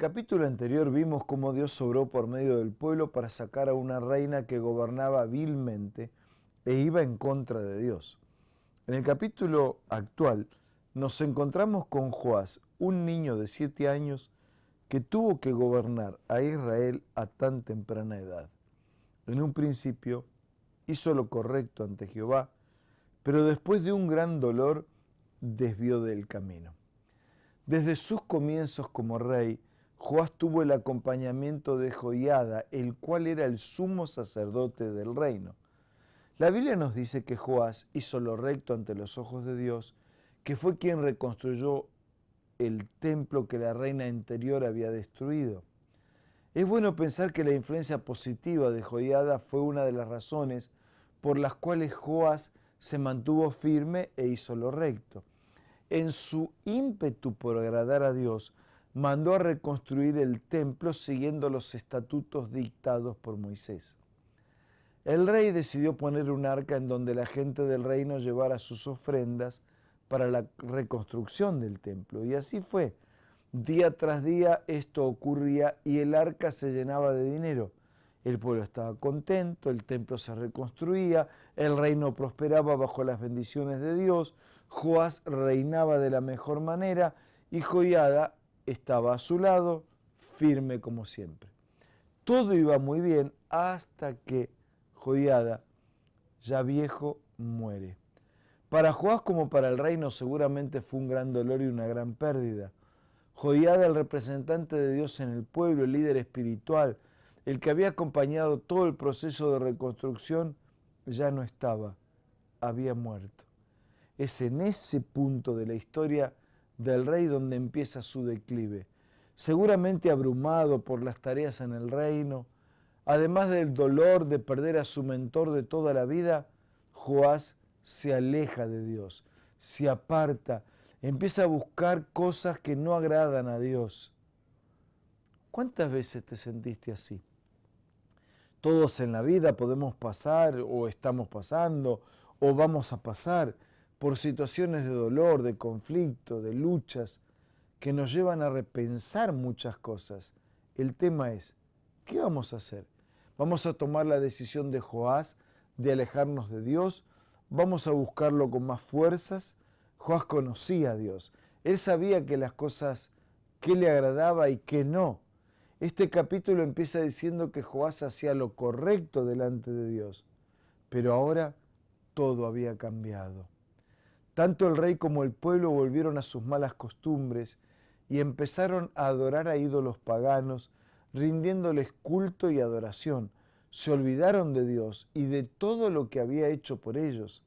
capítulo anterior vimos cómo Dios sobró por medio del pueblo para sacar a una reina que gobernaba vilmente e iba en contra de Dios. En el capítulo actual nos encontramos con Joás, un niño de siete años que tuvo que gobernar a Israel a tan temprana edad. En un principio hizo lo correcto ante Jehová, pero después de un gran dolor desvió del camino. Desde sus comienzos como rey, Joás tuvo el acompañamiento de Joiada, el cual era el sumo sacerdote del reino. La Biblia nos dice que Joás hizo lo recto ante los ojos de Dios, que fue quien reconstruyó el templo que la reina anterior había destruido. Es bueno pensar que la influencia positiva de Joiada fue una de las razones por las cuales Joás se mantuvo firme e hizo lo recto. En su ímpetu por agradar a Dios, mandó a reconstruir el templo siguiendo los estatutos dictados por Moisés. El rey decidió poner un arca en donde la gente del reino llevara sus ofrendas para la reconstrucción del templo. Y así fue. Día tras día esto ocurría y el arca se llenaba de dinero. El pueblo estaba contento, el templo se reconstruía, el reino prosperaba bajo las bendiciones de Dios, Joás reinaba de la mejor manera y Joiada estaba a su lado, firme como siempre. Todo iba muy bien hasta que Joyada, ya viejo, muere. Para Joás como para el reino seguramente fue un gran dolor y una gran pérdida. Jodiada el representante de Dios en el pueblo, el líder espiritual, el que había acompañado todo el proceso de reconstrucción, ya no estaba, había muerto. Es en ese punto de la historia del rey donde empieza su declive. Seguramente abrumado por las tareas en el reino, además del dolor de perder a su mentor de toda la vida, Joás se aleja de Dios, se aparta, empieza a buscar cosas que no agradan a Dios. ¿Cuántas veces te sentiste así? Todos en la vida podemos pasar o estamos pasando o vamos a pasar por situaciones de dolor, de conflicto, de luchas, que nos llevan a repensar muchas cosas. El tema es, ¿qué vamos a hacer? ¿Vamos a tomar la decisión de Joás de alejarnos de Dios? ¿Vamos a buscarlo con más fuerzas? Joás conocía a Dios. Él sabía que las cosas que le agradaba y que no. Este capítulo empieza diciendo que Joás hacía lo correcto delante de Dios, pero ahora todo había cambiado. Tanto el rey como el pueblo volvieron a sus malas costumbres y empezaron a adorar a ídolos paganos, rindiéndoles culto y adoración. Se olvidaron de Dios y de todo lo que había hecho por ellos.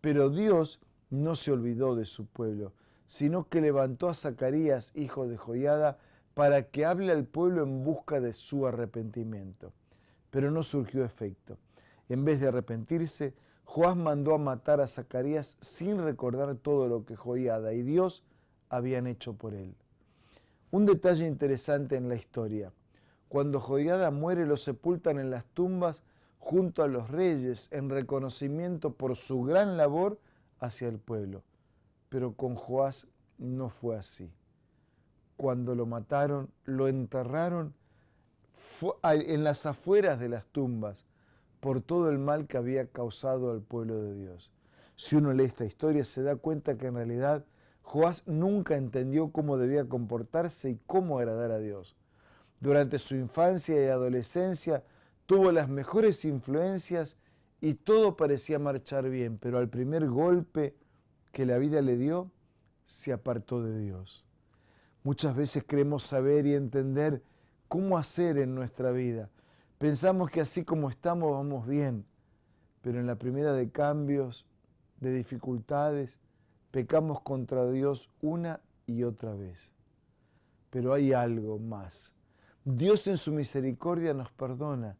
Pero Dios no se olvidó de su pueblo, sino que levantó a Zacarías, hijo de Joiada, para que hable al pueblo en busca de su arrepentimiento. Pero no surgió efecto. En vez de arrepentirse, Joás mandó a matar a Zacarías sin recordar todo lo que Joiada y Dios habían hecho por él. Un detalle interesante en la historia. Cuando Joiada muere lo sepultan en las tumbas junto a los reyes en reconocimiento por su gran labor hacia el pueblo. Pero con Joás no fue así. Cuando lo mataron, lo enterraron en las afueras de las tumbas por todo el mal que había causado al pueblo de Dios. Si uno lee esta historia se da cuenta que en realidad Joás nunca entendió cómo debía comportarse y cómo agradar a Dios. Durante su infancia y adolescencia tuvo las mejores influencias y todo parecía marchar bien, pero al primer golpe que la vida le dio, se apartó de Dios. Muchas veces queremos saber y entender cómo hacer en nuestra vida, Pensamos que así como estamos vamos bien, pero en la primera de cambios, de dificultades, pecamos contra Dios una y otra vez. Pero hay algo más. Dios en su misericordia nos perdona,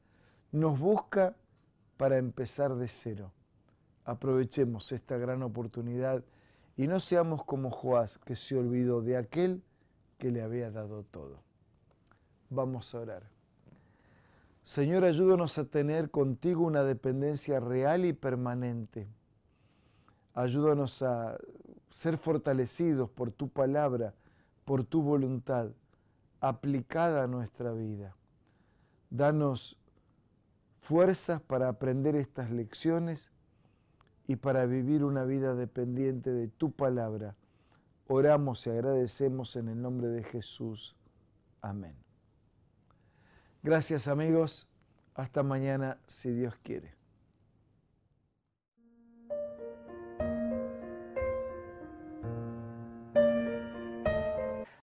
nos busca para empezar de cero. Aprovechemos esta gran oportunidad y no seamos como Joás, que se olvidó de aquel que le había dado todo. Vamos a orar. Señor, ayúdanos a tener contigo una dependencia real y permanente. Ayúdanos a ser fortalecidos por tu palabra, por tu voluntad, aplicada a nuestra vida. Danos fuerzas para aprender estas lecciones y para vivir una vida dependiente de tu palabra. Oramos y agradecemos en el nombre de Jesús. Amén. Gracias amigos. Hasta mañana si Dios quiere.